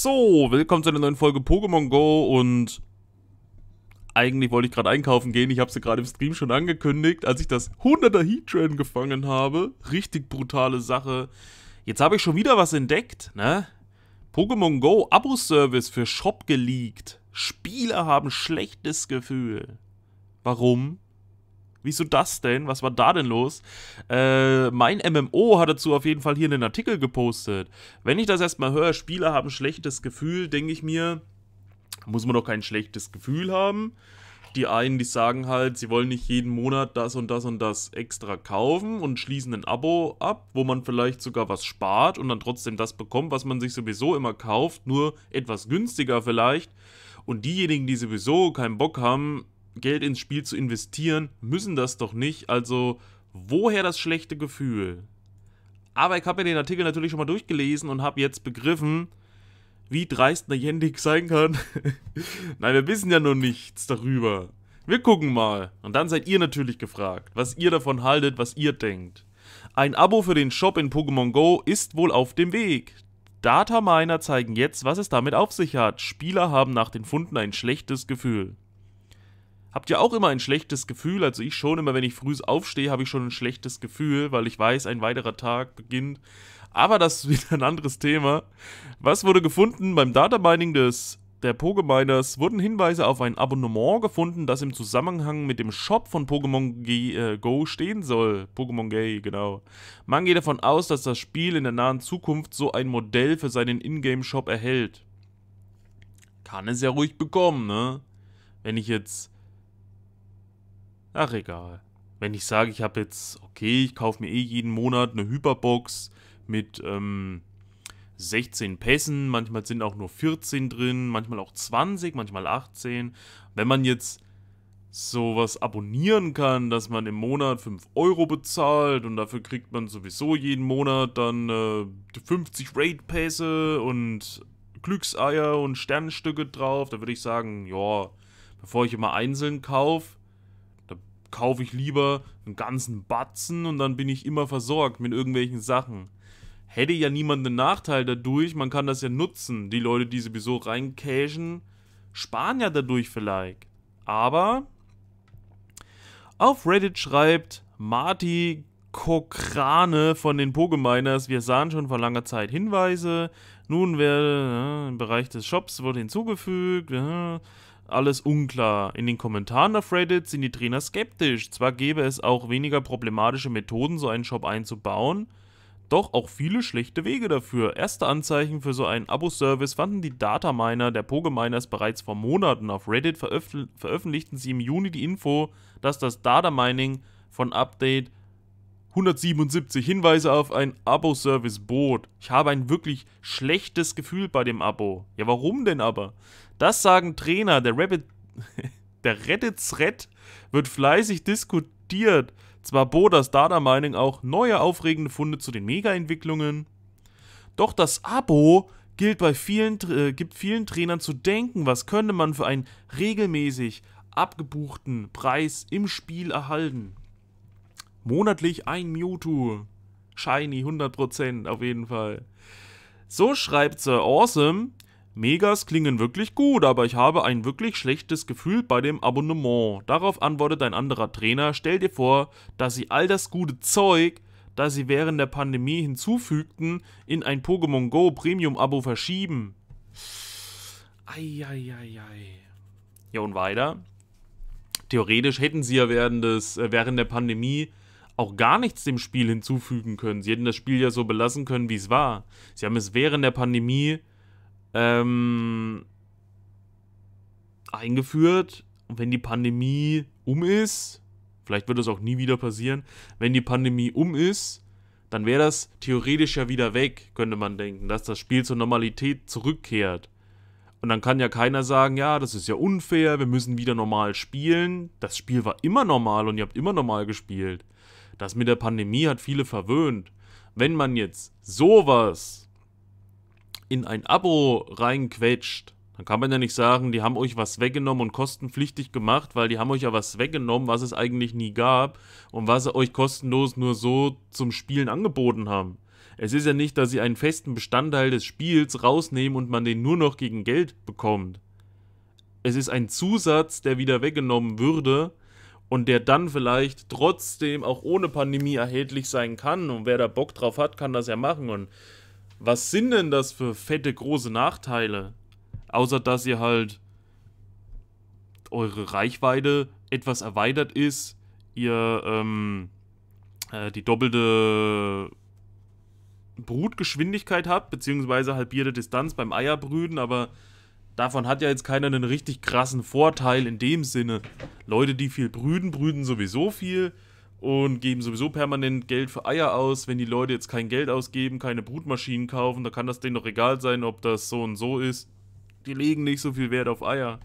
So, willkommen zu einer neuen Folge Pokémon Go und eigentlich wollte ich gerade einkaufen gehen. Ich habe sie gerade im Stream schon angekündigt, als ich das 100er Heatran gefangen habe. Richtig brutale Sache. Jetzt habe ich schon wieder was entdeckt, ne? Pokémon Go Abo-Service für Shop geleakt. Spieler haben schlechtes Gefühl. Warum? Wieso das denn? Was war da denn los? Äh, mein MMO hat dazu auf jeden Fall hier einen Artikel gepostet. Wenn ich das erstmal höre, Spieler haben schlechtes Gefühl, denke ich mir, muss man doch kein schlechtes Gefühl haben. Die einen, die sagen halt, sie wollen nicht jeden Monat das und das und das extra kaufen und schließen ein Abo ab, wo man vielleicht sogar was spart und dann trotzdem das bekommt, was man sich sowieso immer kauft, nur etwas günstiger vielleicht. Und diejenigen, die sowieso keinen Bock haben, Geld ins Spiel zu investieren, müssen das doch nicht. Also woher das schlechte Gefühl? Aber ich habe mir den Artikel natürlich schon mal durchgelesen und habe jetzt begriffen, wie dreist eine Jendik sein kann. Nein, wir wissen ja nur nichts darüber. Wir gucken mal. Und dann seid ihr natürlich gefragt, was ihr davon haltet, was ihr denkt. Ein Abo für den Shop in Pokémon Go ist wohl auf dem Weg. Dataminer zeigen jetzt, was es damit auf sich hat. Spieler haben nach den Funden ein schlechtes Gefühl. Habt ihr auch immer ein schlechtes Gefühl? Also ich schon immer, wenn ich früh aufstehe, habe ich schon ein schlechtes Gefühl, weil ich weiß, ein weiterer Tag beginnt. Aber das ist wieder ein anderes Thema. Was wurde gefunden? Beim Datamining des der Pokeminers wurden Hinweise auf ein Abonnement gefunden, das im Zusammenhang mit dem Shop von Pokémon äh, Go stehen soll. Pokémon Gay, genau. Man geht davon aus, dass das Spiel in der nahen Zukunft so ein Modell für seinen Ingame-Shop erhält. Kann es ja ruhig bekommen, ne? Wenn ich jetzt Ach egal. Wenn ich sage, ich habe jetzt, okay, ich kaufe mir eh jeden Monat eine Hyperbox mit ähm, 16 Pässen, manchmal sind auch nur 14 drin, manchmal auch 20, manchmal 18. Wenn man jetzt sowas abonnieren kann, dass man im Monat 5 Euro bezahlt und dafür kriegt man sowieso jeden Monat dann äh, 50 Raid-Pässe und Glückseier und Sternstücke drauf, da würde ich sagen, ja, bevor ich immer einzeln kaufe, kaufe ich lieber einen ganzen Batzen und dann bin ich immer versorgt mit irgendwelchen Sachen. Hätte ja niemand einen Nachteil dadurch, man kann das ja nutzen. Die Leute, die sowieso reincashen, sparen ja dadurch vielleicht. Aber auf Reddit schreibt Marty Kokrane von den Pokeminers, wir sahen schon vor langer Zeit Hinweise. Nun werde äh, im Bereich des Shops wurde hinzugefügt. Äh, alles unklar. In den Kommentaren auf Reddit sind die Trainer skeptisch. Zwar gäbe es auch weniger problematische Methoden, so einen Shop einzubauen, doch auch viele schlechte Wege dafür. Erste Anzeichen für so einen Abo-Service fanden die Dataminer der Pogeminers bereits vor Monaten. Auf Reddit veröf veröffentlichten sie im Juni die Info, dass das Datamining von Update 177 Hinweise auf ein Abo-Service bot. Ich habe ein wirklich schlechtes Gefühl bei dem Abo. Ja, warum denn aber? Das sagen Trainer. Der Rabbit. der Reddit-Thread wird fleißig diskutiert. Zwar bot das Data Mining auch neue aufregende Funde zu den Mega-Entwicklungen. Doch das Abo gilt bei vielen, äh, gibt vielen Trainern zu denken, was könnte man für einen regelmäßig abgebuchten Preis im Spiel erhalten. Monatlich ein Mewtwo. Shiny 100% auf jeden Fall. So schreibt Sir Awesome. Megas klingen wirklich gut, aber ich habe ein wirklich schlechtes Gefühl bei dem Abonnement. Darauf antwortet ein anderer Trainer, stell dir vor, dass sie all das gute Zeug, das sie während der Pandemie hinzufügten, in ein Pokémon Go Premium-Abo verschieben. Eieiei. Ja und weiter? Theoretisch hätten sie ja während, des, äh, während der Pandemie auch gar nichts dem Spiel hinzufügen können. Sie hätten das Spiel ja so belassen können, wie es war. Sie haben es während der Pandemie ähm, eingeführt. Und wenn die Pandemie um ist, vielleicht wird das auch nie wieder passieren, wenn die Pandemie um ist, dann wäre das theoretisch ja wieder weg, könnte man denken, dass das Spiel zur Normalität zurückkehrt. Und dann kann ja keiner sagen, ja, das ist ja unfair, wir müssen wieder normal spielen. Das Spiel war immer normal und ihr habt immer normal gespielt. Das mit der Pandemie hat viele verwöhnt. Wenn man jetzt sowas in ein Abo reinquetscht, dann kann man ja nicht sagen, die haben euch was weggenommen und kostenpflichtig gemacht, weil die haben euch ja was weggenommen, was es eigentlich nie gab und was sie euch kostenlos nur so zum Spielen angeboten haben. Es ist ja nicht, dass sie einen festen Bestandteil des Spiels rausnehmen und man den nur noch gegen Geld bekommt. Es ist ein Zusatz, der wieder weggenommen würde, und der dann vielleicht trotzdem auch ohne Pandemie erhältlich sein kann. Und wer da Bock drauf hat, kann das ja machen. Und was sind denn das für fette große Nachteile? Außer dass ihr halt eure Reichweite etwas erweitert ist, ihr ähm, äh, die doppelte Brutgeschwindigkeit habt, beziehungsweise halbierte Distanz beim Eierbrüten, aber davon hat ja jetzt keiner einen richtig krassen Vorteil in dem Sinne. Leute, die viel brüden, brüten sowieso viel und geben sowieso permanent Geld für Eier aus. Wenn die Leute jetzt kein Geld ausgeben, keine Brutmaschinen kaufen, da kann das denen doch egal sein, ob das so und so ist. Die legen nicht so viel Wert auf Eier.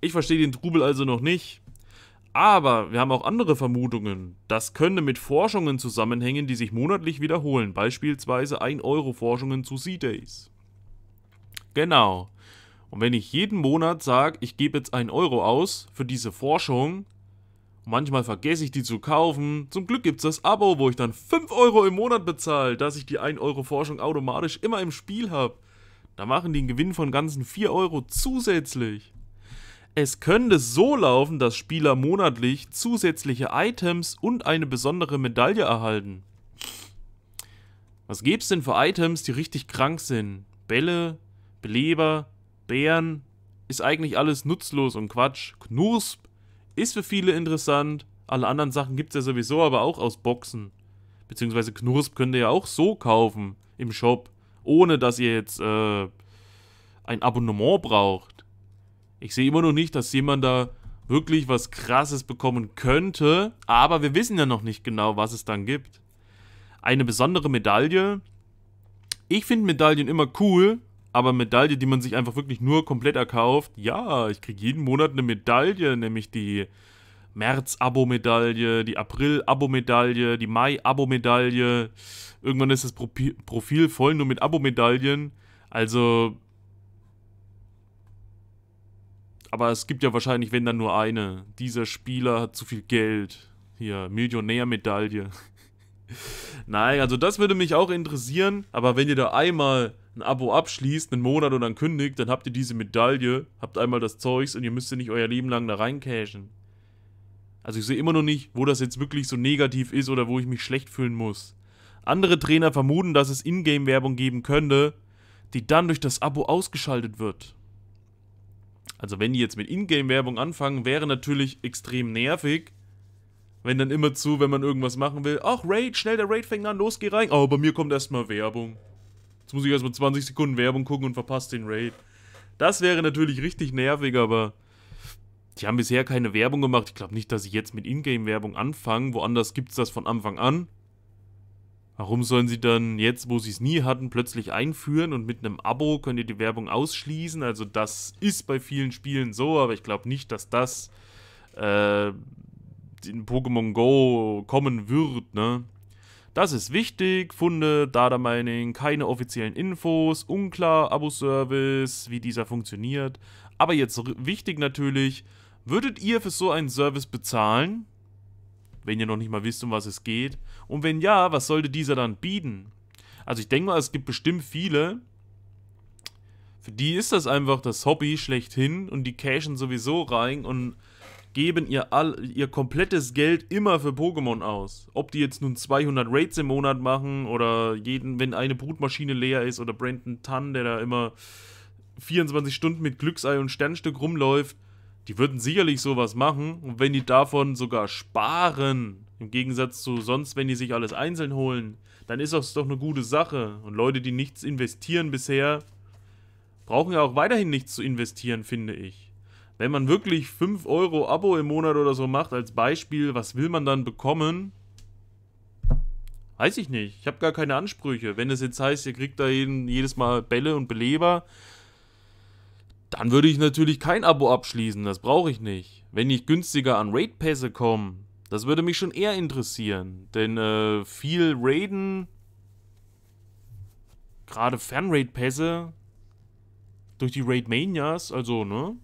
Ich verstehe den Trubel also noch nicht. Aber wir haben auch andere Vermutungen. Das könnte mit Forschungen zusammenhängen, die sich monatlich wiederholen. Beispielsweise 1-Euro-Forschungen zu C-Days. Genau. Und wenn ich jeden Monat sage, ich gebe jetzt einen Euro aus für diese Forschung, manchmal vergesse ich die zu kaufen, zum Glück gibt es das Abo, wo ich dann 5 Euro im Monat bezahle, dass ich die 1 Euro Forschung automatisch immer im Spiel habe. Da machen die einen Gewinn von ganzen 4 Euro zusätzlich. Es könnte so laufen, dass Spieler monatlich zusätzliche Items und eine besondere Medaille erhalten. Was es denn für Items, die richtig krank sind? Bälle, Beleber, Bären, ist eigentlich alles nutzlos und Quatsch. Knusp ist für viele interessant. Alle anderen Sachen gibt es ja sowieso aber auch aus Boxen. Beziehungsweise Knusp könnt ihr ja auch so kaufen im Shop, ohne dass ihr jetzt äh, ein Abonnement braucht. Ich sehe immer noch nicht, dass jemand da wirklich was Krasses bekommen könnte, aber wir wissen ja noch nicht genau, was es dann gibt. Eine besondere Medaille. Ich finde Medaillen immer cool, aber Medaille, die man sich einfach wirklich nur komplett erkauft. Ja, ich kriege jeden Monat eine Medaille, nämlich die März-Abo-Medaille, die April-Abo-Medaille, die Mai-Abo-Medaille. Irgendwann ist das Profil voll nur mit Abo-Medaillen. Also. Aber es gibt ja wahrscheinlich, wenn dann nur eine. Dieser Spieler hat zu viel Geld. Hier, Millionär-Medaille. Nein, also das würde mich auch interessieren. Aber wenn ihr da einmal ein Abo abschließt, einen Monat und dann kündigt, dann habt ihr diese Medaille, habt einmal das Zeugs und ihr müsst nicht euer Leben lang da reincashen. Also ich sehe immer noch nicht, wo das jetzt wirklich so negativ ist oder wo ich mich schlecht fühlen muss. Andere Trainer vermuten, dass es Ingame-Werbung geben könnte, die dann durch das Abo ausgeschaltet wird. Also wenn die jetzt mit Ingame-Werbung anfangen, wäre natürlich extrem nervig. Wenn dann immer zu, wenn man irgendwas machen will, ach Raid, schnell der Raid fängt an, los, geh rein. Aber oh, bei mir kommt erstmal Werbung. Jetzt muss ich erstmal 20 Sekunden Werbung gucken und verpasse den Raid. Das wäre natürlich richtig nervig, aber die haben bisher keine Werbung gemacht. Ich glaube nicht, dass ich jetzt mit Ingame-Werbung anfangen. Woanders gibt es das von Anfang an. Warum sollen sie dann jetzt, wo sie es nie hatten, plötzlich einführen und mit einem Abo könnt ihr die Werbung ausschließen? Also das ist bei vielen Spielen so, aber ich glaube nicht, dass das äh, in Pokémon Go kommen wird, ne? Das ist wichtig, Funde, Data Mining, keine offiziellen Infos, unklar, Abo-Service, wie dieser funktioniert. Aber jetzt wichtig natürlich, würdet ihr für so einen Service bezahlen? Wenn ihr noch nicht mal wisst, um was es geht. Und wenn ja, was sollte dieser dann bieten? Also ich denke mal, es gibt bestimmt viele, für die ist das einfach das Hobby schlechthin und die cashen sowieso rein und geben ihr, all, ihr komplettes Geld immer für Pokémon aus. Ob die jetzt nun 200 Raids im Monat machen oder jeden, wenn eine Brutmaschine leer ist oder Brandon Tan, der da immer 24 Stunden mit Glücksei und Sternstück rumläuft, die würden sicherlich sowas machen. Und wenn die davon sogar sparen, im Gegensatz zu sonst, wenn die sich alles einzeln holen, dann ist das doch eine gute Sache. Und Leute, die nichts investieren bisher, brauchen ja auch weiterhin nichts zu investieren, finde ich wenn man wirklich 5 Euro Abo im Monat oder so macht, als Beispiel, was will man dann bekommen? Weiß ich nicht. Ich habe gar keine Ansprüche. Wenn es jetzt heißt, ihr kriegt da jeden, jedes Mal Bälle und Beleber, dann würde ich natürlich kein Abo abschließen. Das brauche ich nicht. Wenn ich günstiger an Raid-Pässe komme, das würde mich schon eher interessieren. Denn äh, viel Raiden, gerade Fernraid-Pässe, durch die Raid-Manias, also, ne?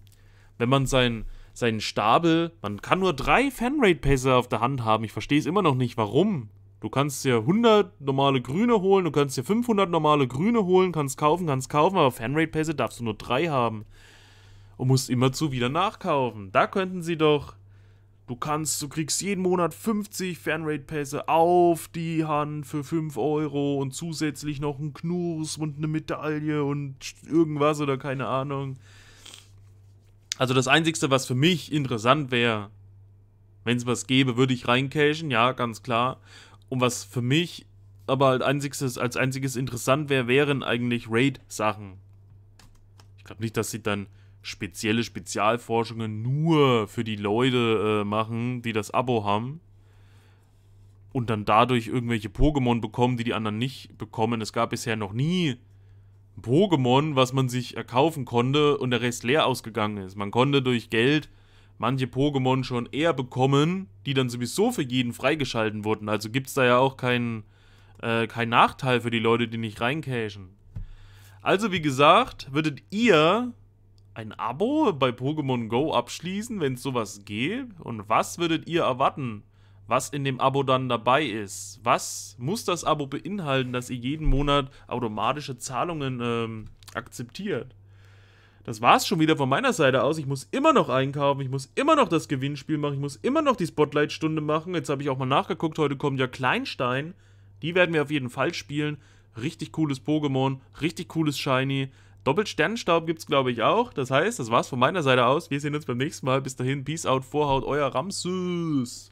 wenn man seinen seinen Stapel, man kann nur drei Fanrate-Pacer auf der Hand haben. Ich verstehe es immer noch nicht, warum. Du kannst dir 100 normale Grüne holen, du kannst dir 500 normale Grüne holen, kannst kaufen, kannst kaufen, aber Fanrate-Pässe darfst du nur drei haben. Und musst immerzu wieder nachkaufen. Da könnten sie doch. Du kannst, du kriegst jeden Monat 50 Fanrate-Pässe auf die Hand für 5 Euro und zusätzlich noch einen Knus und eine Medaille und irgendwas oder keine Ahnung. Also das Einzige, was für mich interessant wäre, wenn es was gäbe, würde ich reincachen, ja, ganz klar. Und was für mich aber als halt einziges, als einziges interessant wäre, wären eigentlich Raid-Sachen. Ich glaube nicht, dass sie dann spezielle Spezialforschungen nur für die Leute äh, machen, die das Abo haben. Und dann dadurch irgendwelche Pokémon bekommen, die die anderen nicht bekommen. Es gab bisher noch nie Pokémon, was man sich erkaufen konnte und der Rest leer ausgegangen ist. Man konnte durch Geld manche Pokémon schon eher bekommen, die dann sowieso für jeden freigeschalten wurden. Also gibt es da ja auch keinen äh, kein Nachteil für die Leute, die nicht reincashen. Also wie gesagt, würdet ihr ein Abo bei Pokémon Go abschließen, wenn es sowas gäbe? Und was würdet ihr erwarten? was in dem Abo dann dabei ist. Was muss das Abo beinhalten, dass ihr jeden Monat automatische Zahlungen ähm, akzeptiert? Das war's schon wieder von meiner Seite aus. Ich muss immer noch einkaufen, ich muss immer noch das Gewinnspiel machen, ich muss immer noch die Spotlight-Stunde machen. Jetzt habe ich auch mal nachgeguckt, heute kommt ja Kleinstein. Die werden wir auf jeden Fall spielen. Richtig cooles Pokémon, richtig cooles Shiny. Doppelsternstaub gibt es, glaube ich, auch. Das heißt, das war's von meiner Seite aus. Wir sehen uns beim nächsten Mal. Bis dahin, Peace out, Vorhaut, euer Ramses.